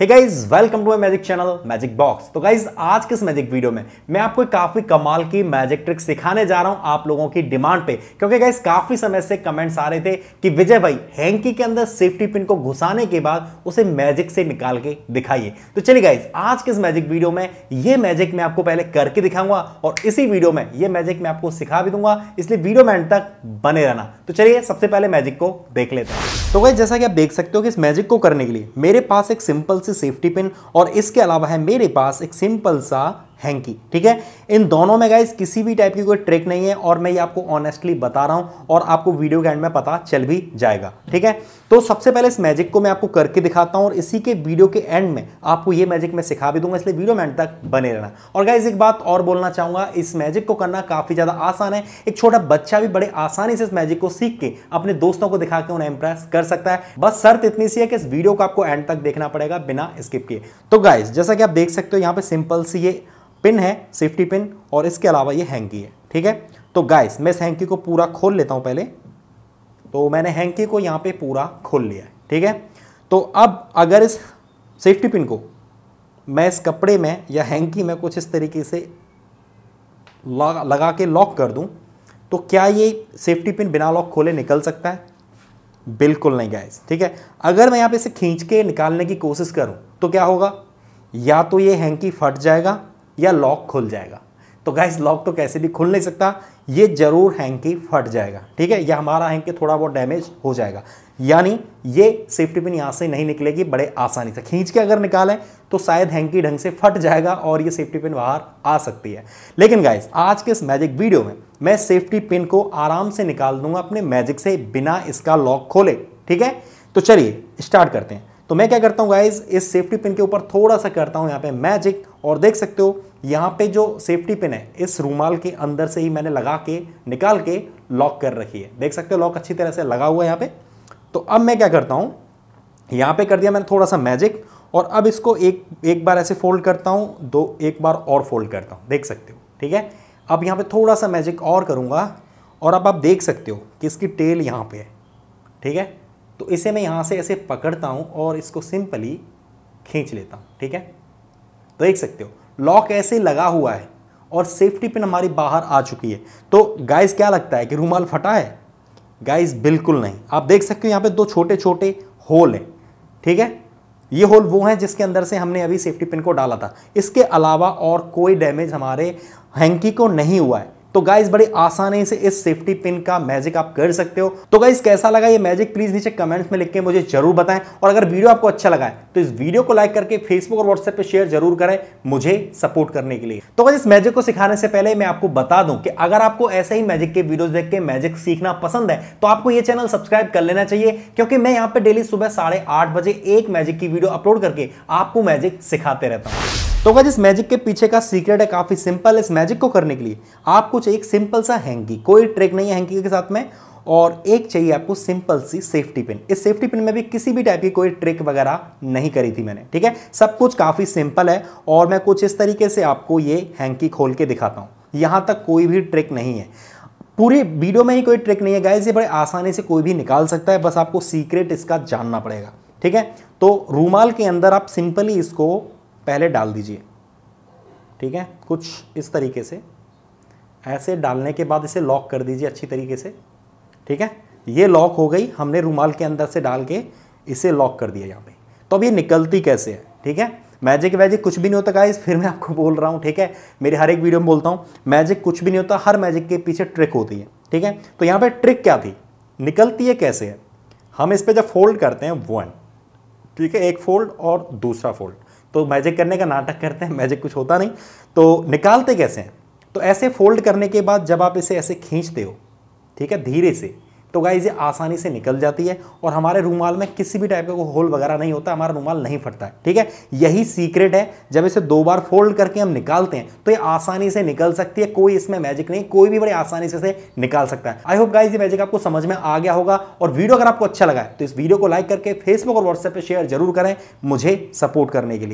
hey guys welcome to my magic channel magic box तो guys आज के इस मैजिक वीडियो में मैं आपको काफी कमाल की मैजिक ट्रिक सिखाने जा रहा हूं आप लोगों की डिमांड पे क्योंकि गाइज काफी समय से कमेंट्स आ रहे थे कि विजय भाई हैंकी के अंदर सेफ्टी पिन को घुसाने के बाद उसे मैजिक से निकाल के दिखाइए तो चलिए गाइज आज के इस मैजिक वीडियो में ये मैजिक मैं आपको पहले करके दिखाऊंगा और इसी वीडियो में ये मैजिक मैं आपको सिखा भी दूंगा इसलिए वीडियो में एंड तक बने रहना तो चलिए सबसे पहले मैजिक को देख लेते हैं तो गाइज जैसा कि आप देख सकते हो कि इस मैजिक को करने के लिए मेरे पास एक सिंपल सी सेफ्टी पिन और इसके अलावा है मेरे पास एक सिंपल सा हैंकी ठीक है इन दोनों में गाइज किसी भी टाइप की कोई ट्रिक नहीं है और मैं ये आपको ऑनेस्टली बता रहा हूं और आपको वीडियो के एंड में पता चल भी जाएगा ठीक है तो सबसे पहले इस मैजिक को मैं आपको करके दिखाता हूं और इसी के वीडियो के एंड में आपको ये मैजिक मैं सिखा भी दूंगा इसलिए वीडियो में एंड तक बने रहना और गाइज एक बात और बोलना चाहूंगा इस मैजिक को करना काफ़ी ज़्यादा आसान है एक छोटा बच्चा भी बड़े आसानी से इस मैजिक को सीख के अपने दोस्तों को दिखा के उन्हें इंप्रेस कर सकता है बस शर्त इतनी सी है कि इस वीडियो को आपको एंड तक देखना पड़ेगा बिना स्किप किए तो गाइज जैसा कि आप देख सकते हो यहाँ पे सिंपल सी ये पिन है सेफ्टी पिन और इसके अलावा ये हैंकी है ठीक है तो गाइस मैं इस हैंकी को पूरा खोल लेता हूँ पहले तो मैंने हैंकी को यहाँ पे पूरा खोल लिया है ठीक है तो अब अगर इस सेफ्टी पिन को मैं इस कपड़े में या हैंकी में कुछ इस तरीके से लगा, लगा के लॉक कर दूँ तो क्या ये सेफ्टी पिन बिना लॉक खोले निकल सकता है बिल्कुल नहीं गाइस ठीक है अगर मैं यहाँ पे इसे खींच के निकालने की कोशिश करूँ तो क्या होगा या तो ये हैंकी फट जाएगा या लॉक खुल जाएगा तो गैस लॉक तो कैसे भी खुल नहीं सकता ये जरूर हैंकी फट जाएगा ठीक है या हमारा हैंकी थोड़ा बहुत डैमेज हो जाएगा यानी ये सेफ्टी पिन यहाँ से नहीं निकलेगी बड़े आसानी से खींच के अगर निकालें तो शायद हैंकी ढंग से फट जाएगा और ये सेफ्टी पिन बाहर आ सकती है लेकिन गाइस आज के इस मैजिक वीडियो में मैं सेफ्टी पिन को आराम से निकाल दूंगा अपने मैजिक से बिना इसका लॉक खोले ठीक है तो चलिए स्टार्ट करते हैं तो मैं क्या करता हूँ गाइज इस सेफ्टी पिन के ऊपर थोड़ा सा करता हूँ यहाँ पे मैजिक और देख सकते हो यहाँ पे जो सेफ्टी पिन है इस रूमाल के अंदर से ही मैंने लगा के निकाल के लॉक कर रखी है देख सकते हो लॉक अच्छी तरह से लगा हुआ है यहाँ पे तो अब मैं क्या करता हूँ यहाँ पे कर दिया मैंने थोड़ा सा मैजिक और अब इसको एक एक बार ऐसे फोल्ड करता हूँ दो एक बार और फोल्ड करता हूँ देख सकते हो ठीक है अब यहाँ पर थोड़ा सा मैजिक और करूँगा और अब आप देख सकते हो कि इसकी टेल यहाँ पे है ठीक है तो इसे मैं यहाँ से ऐसे पकड़ता हूँ और इसको सिंपली खींच लेता हूँ ठीक है तो देख सकते हो लॉक ऐसे लगा हुआ है और सेफ्टी पिन हमारी बाहर आ चुकी है तो गाइस क्या लगता है कि रूमाल फटा है गाइस बिल्कुल नहीं आप देख सकते हो यहाँ पे दो छोटे छोटे होल हैं ठीक है ये होल वो हैं जिसके अंदर से हमने अभी सेफ्टी पिन को डाला था इसके अलावा और कोई डैमेज हमारे हैंकी को नहीं हुआ है तो गाइज बड़े आसानी से इस सेफ्टी पिन का मैजिक आप कर सकते हो तो गाइज कैसा लगा ये मैजिक प्लीज नीचे कमेंट्स में लिख के मुझे जरूर बताएं और अगर वीडियो आपको अच्छा लगा है तो इस वीडियो को लाइक करके फेसबुक और व्हाट्सएप पे शेयर जरूर करें मुझे सपोर्ट करने के लिए तो गाइज इस मैजिक को सिखाने से पहले मैं आपको बता दूं कि अगर आपको ऐसे ही मैजिक के वीडियो देख के मैजिक सीखना पसंद है तो आपको ये चैनल सब्सक्राइब कर लेना चाहिए क्योंकि मैं यहाँ पे डेली सुबह साढ़े बजे एक मैजिक की वीडियो अपलोड करके आपको मैजिक सिखाते रहता हूँ तो अगर इस मैजिक के पीछे का सीक्रेट है काफ़ी सिंपल इस मैजिक को करने के लिए आपको चाहिए एक सिंपल सा हैंकी कोई ट्रिक नहीं है हैंकी के साथ में और एक चाहिए आपको सिंपल सी सेफ्टी पिन इस सेफ्टी पिन में भी किसी भी टाइप की कोई ट्रिक वगैरह नहीं करी थी मैंने ठीक है सब कुछ काफ़ी सिंपल है और मैं कुछ इस तरीके से आपको ये हैंकी खोल के दिखाता हूँ यहाँ तक कोई भी ट्रिक नहीं है पूरी वीडियो में ही कोई ट्रिक नहीं है गाइज ये बड़े आसानी से कोई भी निकाल सकता है बस आपको सीक्रेट इसका जानना पड़ेगा ठीक है तो रूमाल के अंदर आप सिंपली इसको पहले डाल दीजिए ठीक है कुछ इस तरीके से ऐसे डालने के बाद इसे लॉक कर दीजिए अच्छी तरीके से ठीक है ये लॉक हो गई हमने रूमाल के अंदर से डाल के इसे लॉक कर दिया यहाँ पे तो अब ये निकलती कैसे है ठीक है मैजिक वैजिक कुछ भी नहीं होता गाइस फिर मैं आपको बोल रहा हूँ ठीक है मेरे हर एक वीडियो में बोलता हूँ मैजिक कुछ भी नहीं होता हर मैजिक के पीछे ट्रिक होती है ठीक है तो यहाँ पर ट्रिक क्या थी निकलती है कैसे है हम इस पर जब फोल्ड करते हैं वन ठीक है एक फोल्ड और दूसरा फोल्ड तो मैजिक करने का नाटक करते हैं मैजिक कुछ होता नहीं तो निकालते कैसे हैं तो ऐसे फोल्ड करने के बाद जब आप इसे ऐसे खींचते हो ठीक है धीरे से तो गाइज ये आसानी से निकल जाती है और हमारे रूमाल में किसी भी टाइप का कोई होल वगैरह नहीं होता हमारा रूमाल नहीं फटता है ठीक है यही सीक्रेट है जब इसे दो बार फोल्ड करके हम निकालते हैं तो ये आसानी से निकल सकती है कोई इसमें मैजिक नहीं कोई भी बड़े आसानी से इसे निकाल सकता है आई होप गाइज ये मैजिक आपको समझ में आ गया होगा और वीडियो अगर आपको अच्छा लगा है तो इस वीडियो को लाइक करके फेसबुक और व्हाट्सएप पर शेयर जरूर करें मुझे सपोर्ट करने के लिए